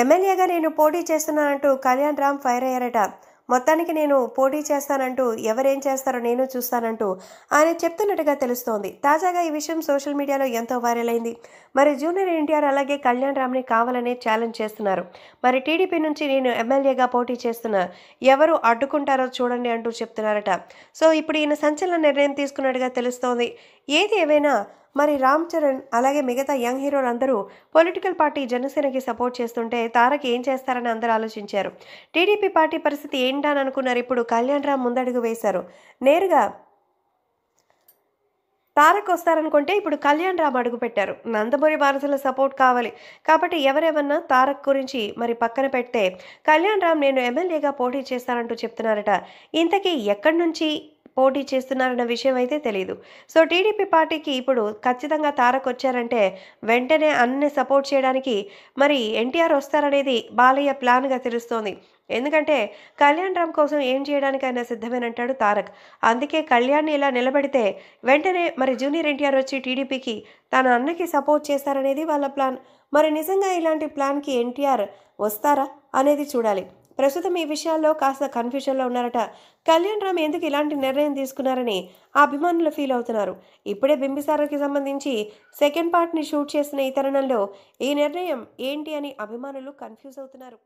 ఎమ్మెల్యేగా నేను పోటీ చేస్తున్నానంటూ కళ్యాణ్ రామ్ ఫైర్ అయ్యారట మొత్తానికి నేను పోటీ చేస్తానంటూ ఎవరేం చేస్తారో నేను చూస్తానంటూ ఆయన చెప్తున్నట్టుగా తెలుస్తోంది తాజాగా ఈ విషయం సోషల్ మీడియాలో ఎంతో వైరల్ అయింది మరి జూనియర్ ఎన్టీఆర్ అలాగే కళ్యాణ్ రామ్ని కావాలనే ఛాలెంజ్ చేస్తున్నారు మరి టీడీపీ నుంచి నేను ఎమ్మెల్యేగా పోటీ చేస్తున్నా ఎవరు అడ్డుకుంటారో చూడండి అంటూ చెప్తున్నారట సో ఇప్పుడు ఈయన సంచలన నిర్ణయం తీసుకున్నట్టుగా తెలుస్తోంది ఏది ఏమైనా మరి రామ్ చరణ్ అలాగే మిగతా యంగ్ హీరోలు అందరూ పొలిటికల్ పార్టీ జనసేనకి సపోర్ట్ చేస్తుంటే తారక్ ఏం చేస్తారని అందరూ ఆలోచించారు టీడీపీ పార్టీ పరిస్థితి ఏంటని అనుకున్నారు ఇప్పుడు కళ్యాణ్ రామ్ ముందడుగు వేశారు నేరుగా తారక్ వస్తారనుకుంటే ఇప్పుడు కళ్యాణ్ రామ్ అడుగు పెట్టారు నందమూరి వారసుల సపోర్ట్ కావాలి కాబట్టి ఎవరేమన్నా తారక్ గురించి మరి పక్కన పెడితే కళ్యాణ్ రామ్ నేను ఎమ్మెల్యేగా పోటీ చేస్తానంటూ చెప్తున్నారట ఇంతకీ ఎక్కడి నుంచి పోటీ చేస్తున్నారన్న విషయం అయితే తెలియదు సో టీడీపీ పార్టీకి ఇప్పుడు ఖచ్చితంగా వచ్చారంటే వెంటనే అన్ని సపోర్ట్ చేయడానికి మరి ఎన్టీఆర్ వస్తారనేది బాలయ్య ప్లాన్గా తెలుస్తోంది ఎందుకంటే కళ్యాణ్ రామ్ కోసం ఏం చేయడానికైనా సిద్ధమేనంటాడు తారక్ అందుకే కళ్యాణ్ని ఇలా నిలబడితే వెంటనే మరి జూనియర్ ఎన్టీఆర్ వచ్చి టీడీపీకి తన అన్నకి సపోర్ట్ చేస్తారనేది వాళ్ళ ప్లాన్ మరి నిజంగా ఇలాంటి ప్లాన్కి ఎన్టీఆర్ వస్తారా అనేది చూడాలి ప్రస్తుతం ఈ విషయాల్లో కాస్త కన్ఫ్యూజన్లో ఉన్నారట కళ్యాణ్ రామ్ ఎందుకు ఇలాంటి నిర్ణయం తీసుకున్నారని అభిమానులు ఫీల్ అవుతున్నారు ఇప్పుడే బింబిసారకి సంబంధించి సెకండ్ పార్ట్ని షూట్ చేసిన ఈ తరుణంలో ఈ నిర్ణయం ఏంటి అని అభిమానులు కన్ఫ్యూజ్ అవుతున్నారు